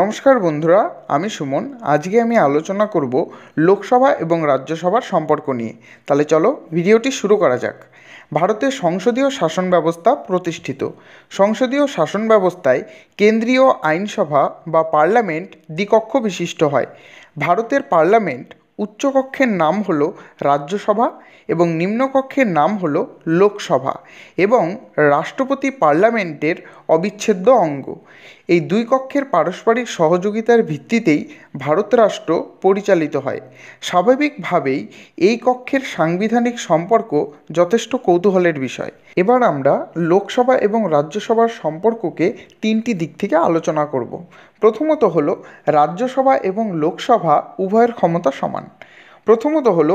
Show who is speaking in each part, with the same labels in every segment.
Speaker 1: নমস্কার বন্ধুরা আমি সুমন আজকে আমি আলোচনা করব লোকসভা এবং রাজ্যসভার সম্পর্ক নিয়ে তাহলে চলো ভিডিওটি শুরু করা যাক ভারতের সংসদীয় শাসন ব্যবস্থা প্রতিষ্ঠিত সংসদীয় শাসন ব্যবস্থায় কেন্দ্রীয় আইনসভা বা পার্লামেন্ট দ্বিকক্ষ বিশিষ্ট হয় ভারতের পার্লামেন্ট উচ্চকক্ষের নাম হল রাজ্যসভা এবং নিম্নকক্ষের নাম হল লোকসভা এবং রাষ্ট্রপতি পার্লামেন্টের অবিচ্ছেদ্য অঙ্গ এই দুই কক্ষের পারস্পরিক সহযোগিতার ভিত্তিতেই ভারত রাষ্ট্র পরিচালিত হয় স্বাভাবিকভাবেই এই কক্ষের সাংবিধানিক সম্পর্ক যথেষ্ট কৌতূহলের বিষয় এবার আমরা লোকসভা এবং রাজ্যসভার সম্পর্ককে তিনটি দিক থেকে আলোচনা করব প্রথমত হলো রাজ্যসভা এবং লোকসভা উভয়ের ক্ষমতা সমান প্রথমত হল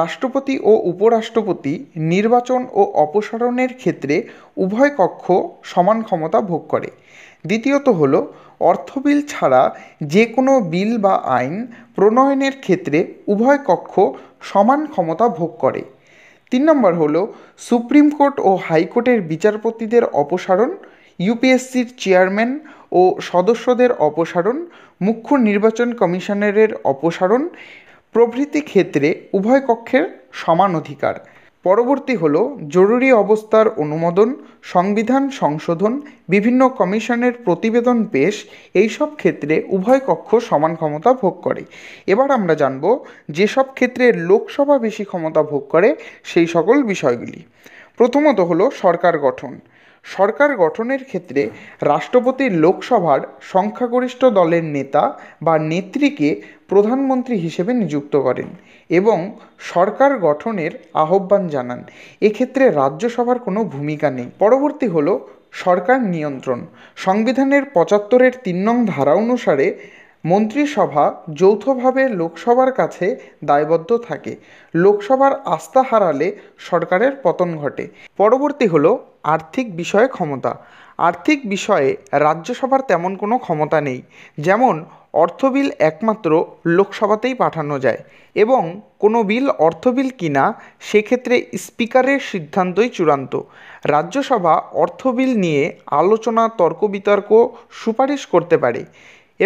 Speaker 1: রাষ্ট্রপতি ও উপরাষ্ট্রপতি নির্বাচন ও অপসারণের ক্ষেত্রে উভয় কক্ষ সমান ক্ষমতা ভোগ করে দ্বিতীয়ত হল অর্থ বিল ছাড়া যে কোনো বিল বা আইন প্রণয়নের ক্ষেত্রে উভয় কক্ষ সমান ক্ষমতা ভোগ করে তিন নম্বর হল সুপ্রিম কোর্ট ও হাইকোর্টের বিচারপতিদের অপসারণ ইউপিএসসির চেয়ারম্যান ও সদস্যদের অপসারণ মুখ্য নির্বাচন কমিশনারের অপসারণ প্রভৃতি ক্ষেত্রে উভয় কক্ষের সমান অধিকার পরবর্তী হল জরুরি অবস্থার অনুমোদন সংবিধান সংশোধন বিভিন্ন কমিশনের প্রতিবেদন পেশ এইসব ক্ষেত্রে উভয় কক্ষ সমান ক্ষমতা ভোগ করে এবার আমরা জানব যেসব ক্ষেত্রে লোকসভা বেশি ক্ষমতা ভোগ করে সেই সকল বিষয়গুলি প্রথমত হলো সরকার গঠন সরকার গঠনের ক্ষেত্রে রাষ্ট্রপতি লোকসভার সংখ্যাগরিষ্ঠ দলের নেতা বা নেত্রীকে প্রধানমন্ত্রী হিসেবে নিযুক্ত করেন এবং সরকার গঠনের আহ্বান জানান এক্ষেত্রে রাজ্যসভার কোনো ভূমিকা নেই পরবর্তী হলো সরকার নিয়ন্ত্রণ সংবিধানের পঁচাত্তরের তিন নং ধারা অনুসারে মন্ত্রিসভা যৌথভাবে লোকসভার কাছে দায়বদ্ধ থাকে লোকসভার আস্থা হারালে সরকারের পতন ঘটে পরবর্তী হলো আর্থিক বিষয়ে ক্ষমতা আর্থিক বিষয়ে রাজ্যসভার তেমন কোনো ক্ষমতা নেই যেমন অর্থ বিল একমাত্র লোকসভাতেই পাঠানো যায় এবং কোনো বিল অর্থ বিল কিনা সেক্ষেত্রে স্পিকারের সিদ্ধান্তই চূড়ান্ত রাজ্যসভা অর্থ বিল নিয়ে আলোচনা তর্ক বিতর্ক সুপারিশ করতে পারে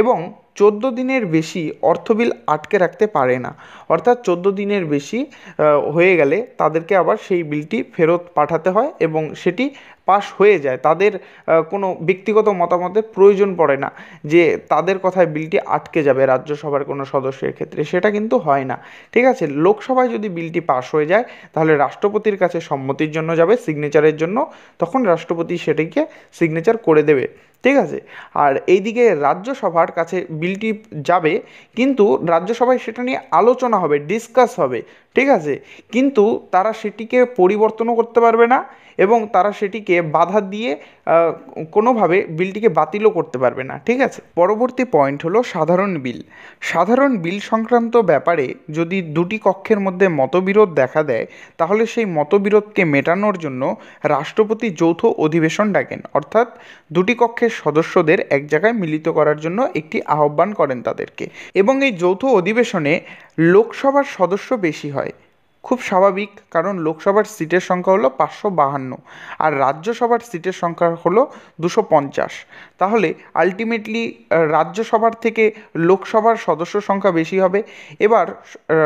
Speaker 1: এবং চোদ্দো দিনের বেশি অর্থ বিল আটকে রাখতে পারে না অর্থাৎ চোদ্দো দিনের বেশি হয়ে গেলে তাদেরকে আবার সেই বিলটি ফেরত পাঠাতে হয় এবং সেটি পাশ হয়ে যায় তাদের কোনো ব্যক্তিগত মতামতের প্রয়োজন পড়ে না যে তাদের কথায় বিলটি আটকে যাবে রাজ্যসভার কোনো সদস্যের ক্ষেত্রে সেটা কিন্তু হয় না ঠিক আছে লোকসভায় যদি বিলটি পাশ হয়ে যায় তাহলে রাষ্ট্রপতির কাছে সম্মতির জন্য যাবে সিগনেচারের জন্য তখন রাষ্ট্রপতি সেটিকে সিগনেচার করে দেবে ঠিক আছে আর এইদিকে রাজ্যসভার কাছে বিলটি যাবে কিন্তু রাজ্যসভায় সেটা নিয়ে আলোচনা হবে ডিসকাস হবে ঠিক আছে কিন্তু তারা সেটিকে পরিবর্তনও করতে পারবে না এবং তারা সেটিকে বাধা দিয়ে কোনোভাবে বিলটিকে বাতিলও করতে পারবে না ঠিক আছে পরবর্তী পয়েন্ট হলো সাধারণ বিল সাধারণ বিল সংক্রান্ত ব্যাপারে যদি দুটি কক্ষের মধ্যে মতবিরোধ দেখা দেয় তাহলে সেই মতবিরোধকে মেটানোর জন্য রাষ্ট্রপতি যৌথ অধিবেশন ডাকেন অর্থাৎ দুটি কক্ষের সদস্যদের এক জায়গায় মিলিত করার জন্য একটি আহ্বান করেন তাদেরকে এবং এই যৌথ অধিবেশনে লোকসভার সদস্য বেশি হয় খুব স্বাভাবিক কারণ লোকসভার সিটের সংখ্যা হলো পাঁচশো বাহান্ন আর রাজ্যসভার সিটের সংখ্যা হলো দুশো পঞ্চাশ তাহলে আলটিমেটলি রাজ্যসভার থেকে লোকসভার সদস্য সংখ্যা বেশি হবে এবার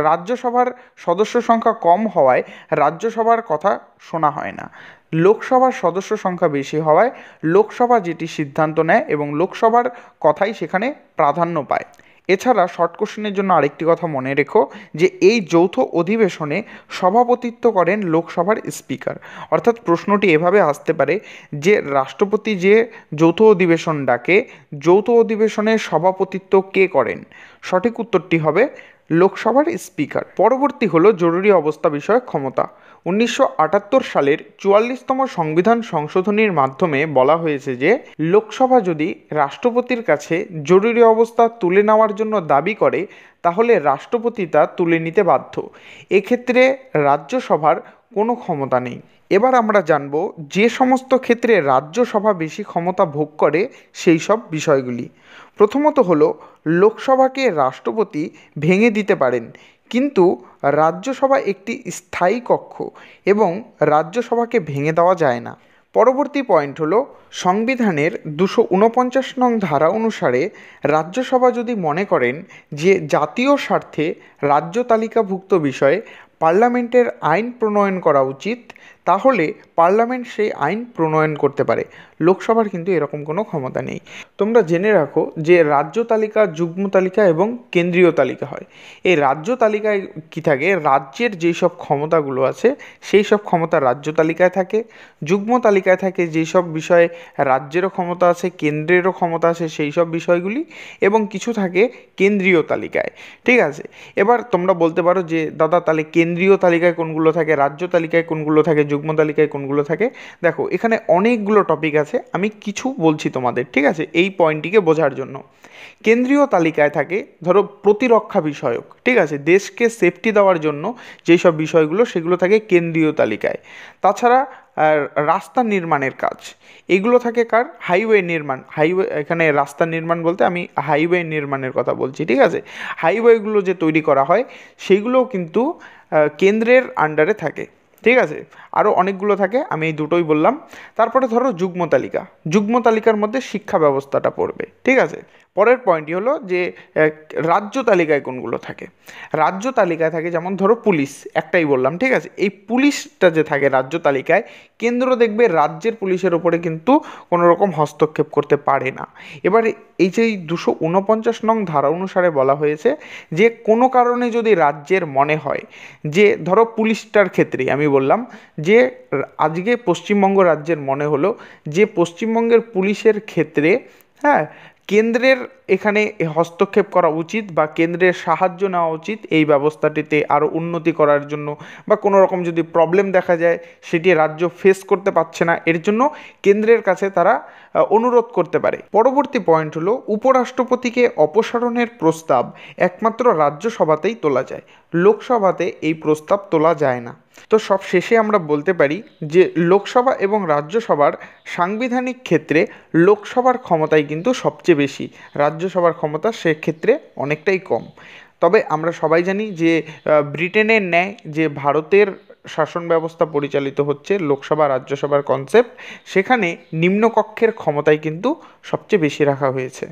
Speaker 1: রাজ্যসভার সদস্য সংখ্যা কম হওয়ায় রাজ্যসভার কথা শোনা হয় না লোকসভার সদস্য সংখ্যা বেশি হওয়ায় লোকসভা যেটি সিদ্ধান্ত নেয় এবং লোকসভার কথাই সেখানে প্রাধান্য পায় এছাড়া শর্ট কোশ্চেনের জন্য আরেকটি কথা মনে রেখো যে এই যৌথ অধিবেশনে সভাপতিত্ব করেন লোকসভার স্পিকার অর্থাৎ প্রশ্নটি এভাবে আসতে পারে যে রাষ্ট্রপতি যে যৌথ অধিবেশন ডাকে যৌথ অধিবেশনে সভাপতিত্ব কে করেন সঠিক উত্তরটি হবে লোকসভার স্পিকার পরবর্তী হলো জরুরি অবস্থা বিষয়ক ক্ষমতা উনিশশো সালের চুয়াল্লিশতম সংবিধান সংশোধনীর মাধ্যমে বলা হয়েছে যে লোকসভা যদি রাষ্ট্রপতির কাছে জরুরি অবস্থা তুলে নেওয়ার জন্য দাবি করে তাহলে রাষ্ট্রপতি তা তুলে নিতে বাধ্য এক্ষেত্রে রাজ্যসভার কোনো ক্ষমতা নেই এবার আমরা জানব যে সমস্ত ক্ষেত্রে রাজ্যসভা বেশি ক্ষমতা ভোগ করে সেই সব বিষয়গুলি প্রথমত হলো লোকসভাকে রাষ্ট্রপতি ভেঙে দিতে পারেন কিন্তু রাজ্যসভা একটি স্থায়ী কক্ষ এবং রাজ্যসভাকে ভেঙে দেওয়া যায় না পরবর্তী পয়েন্ট হলো সংবিধানের দুশো উনপঞ্চাশ নং ধারা অনুসারে রাজ্যসভা যদি মনে করেন যে জাতীয় স্বার্থে রাজ্য তালিকাভুক্ত বিষয়ে পার্লামেন্টের আইন প্রণয়ন করা উচিত তাহলে পার্লামেন্ট সেই আইন প্রণয়ন করতে পারে লোকসভার কিন্তু এরকম কোনো ক্ষমতা নেই তোমরা জেনে রাখো যে রাজ্য তালিকা যুগ্ম তালিকা এবং কেন্দ্রীয় তালিকা হয় এই রাজ্য তালিকায় কী থাকে রাজ্যের যেই সব ক্ষমতাগুলো আছে সেই সব ক্ষমতা রাজ্য তালিকায় থাকে যুগ্ম তালিকায় থাকে যেই সব বিষয়ে রাজ্যেরও ক্ষমতা আছে কেন্দ্রেরও ক্ষমতা আছে সেই সব বিষয়গুলি এবং কিছু থাকে কেন্দ্রীয় তালিকায় ঠিক আছে এবার তোমরা বলতে পারো যে দাদা তাহলে কেন্দ্রীয় তালিকায় কোনগুলো থাকে রাজ্য তালিকায় কোনগুলো থাকে যুগ্ম তালিকায় কোনগুলো থাকে দেখো এখানে অনেকগুলো টপিক আছে আমি কিছু বলছি তোমাদের ঠিক আছে এই পয়েন্টটিকে বোঝার জন্য কেন্দ্রীয় তালিকায় থাকে ধরো প্রতিরক্ষা বিষয়ক ঠিক আছে দেশকে সেফটি দেওয়ার জন্য যেই সব বিষয়গুলো সেগুলো থাকে কেন্দ্রীয় তালিকায় তাছাড়া রাস্তা নির্মাণের কাজ এগুলো থাকে কার হাইওয়ে নির্মাণ হাইওয়ে এখানে রাস্তা নির্মাণ বলতে আমি হাইওয়ে নির্মাণের কথা বলছি ঠিক আছে হাইওয়েগুলো যে তৈরি করা হয় সেগুলোও কিন্তু কেন্দ্রের আন্ডারে থাকে ঠিক আছে আরও অনেকগুলো থাকে আমি এই দুটোই বললাম তারপরে ধরো যুগ্ম তালিকা যুগ্ম তালিকার মধ্যে শিক্ষা ব্যবস্থাটা পড়বে ঠিক আছে পরের পয়েন্টই হলো যে রাজ্য তালিকায় কোনগুলো থাকে রাজ্য তালিকায় থাকে যেমন ধরো পুলিশ একটাই বললাম ঠিক আছে এই পুলিশটা যে থাকে রাজ্য তালিকায় কেন্দ্র দেখবে রাজ্যের পুলিশের ওপরে কিন্তু কোনো রকম হস্তক্ষেপ করতে পারে না এবার এই যে দুশো উনপঞ্চাশ নং ধারা অনুসারে বলা হয়েছে যে কোনো কারণে যদি রাজ্যের মনে হয় যে ধরো পুলিশটার ক্ষেত্রে আমি বললাম যে আজকে পশ্চিমবঙ্গ রাজ্যের মনে হলো যে পশ্চিমবঙ্গের পুলিশের ক্ষেত্রে হ্যাঁ কেন্দ্রের এখানে হস্তক্ষেপ করা উচিত বা কেন্দ্রের সাহায্য নেওয়া উচিত এই ব্যবস্থাটিতে আরও উন্নতি করার জন্য বা কোনো রকম যদি প্রবলেম দেখা যায় সেটি রাজ্য ফেস করতে পারছে না এর জন্য কেন্দ্রের কাছে তারা অনুরোধ করতে পারে পরবর্তী পয়েন্ট হলো উপরাষ্ট্রপতিকে অপসারণের প্রস্তাব একমাত্র রাজ্যসভাতেই তোলা যায় লোকসভাতে এই প্রস্তাব তোলা যায় না তো সব শেষে আমরা বলতে পারি যে লোকসভা এবং রাজ্যসভার সাংবিধানিক ক্ষেত্রে লোকসভার ক্ষমতাই কিন্তু সবচেয়ে বেশি রাজ্যসভার ক্ষমতা সেক্ষেত্রে অনেকটাই কম তবে আমরা সবাই জানি যে ব্রিটেনের ন্যায় যে ভারতের শাসন ব্যবস্থা পরিচালিত হচ্ছে লোকসভা রাজ্যসভার কনসেপ্ট সেখানে নিম্নকক্ষের ক্ষমতাই কিন্তু সবচেয়ে বেশি রাখা হয়েছে